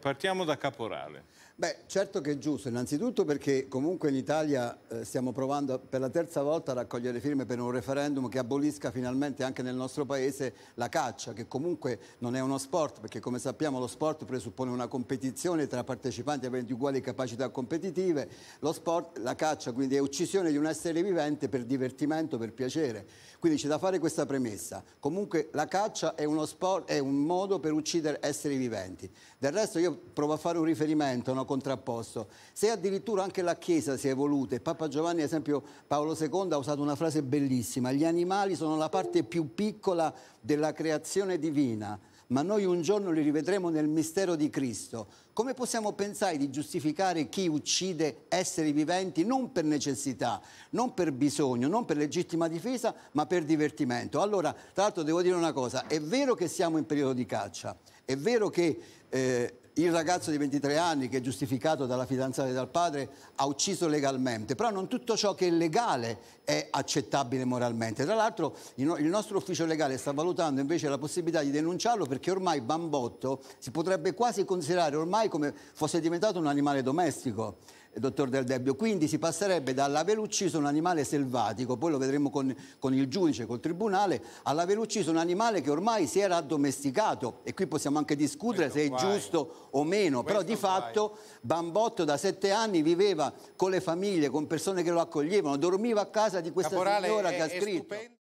Partiamo da Caporale. Beh, certo che è giusto, innanzitutto perché comunque in Italia eh, stiamo provando per la terza volta a raccogliere firme per un referendum che abolisca finalmente anche nel nostro paese la caccia, che comunque non è uno sport, perché come sappiamo lo sport presuppone una competizione tra partecipanti aventi uguali capacità competitive, lo sport, la caccia quindi è uccisione di un essere vivente per divertimento, per piacere. Quindi c'è da fare questa premessa. Comunque la caccia è, sport, è un modo per uccidere esseri viventi. Del resto io io provo a fare un riferimento no, contrapposto. Se addirittura anche la Chiesa si è evoluta, e Papa Giovanni, ad esempio Paolo II, ha usato una frase bellissima, gli animali sono la parte più piccola della creazione divina, ma noi un giorno li rivedremo nel mistero di Cristo. Come possiamo pensare di giustificare chi uccide esseri viventi non per necessità, non per bisogno, non per legittima difesa, ma per divertimento? Allora, tra l'altro devo dire una cosa, è vero che siamo in periodo di caccia, è vero che eh, il ragazzo di 23 anni che è giustificato dalla fidanzata e dal padre ha ucciso legalmente, però non tutto ciò che è legale è accettabile moralmente. Tra l'altro il nostro ufficio legale sta valutando invece la possibilità di denunciarlo perché ormai Bambotto si potrebbe quasi considerare ormai come fosse diventato un animale domestico dottor Del Debbio. Quindi si passerebbe dall'aver ucciso un animale selvatico, poi lo vedremo con, con il giudice, col tribunale, all'aver ucciso un animale che ormai si era addomesticato e qui possiamo anche discutere Questo se è giusto o meno, Questo però di fatto Bambotto da sette anni viveva con le famiglie, con persone che lo accoglievano, dormiva a casa di questa Caporale signora è, che ha scritto.